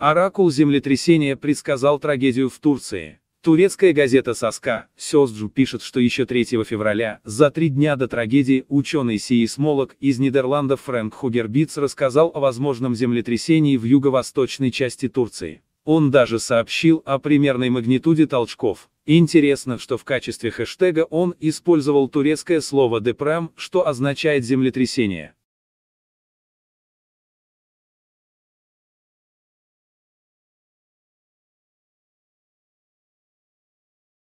Оракул землетрясения предсказал трагедию в Турции. Турецкая газета «Соска» Сёсджу пишет, что еще 3 февраля, за три дня до трагедии, ученый сейсмолог из Нидерландов Фрэнк Хугербиц рассказал о возможном землетрясении в юго-восточной части Турции. Он даже сообщил о примерной магнитуде толчков. Интересно, что в качестве хэштега он использовал турецкое слово «депрам», что означает «землетрясение».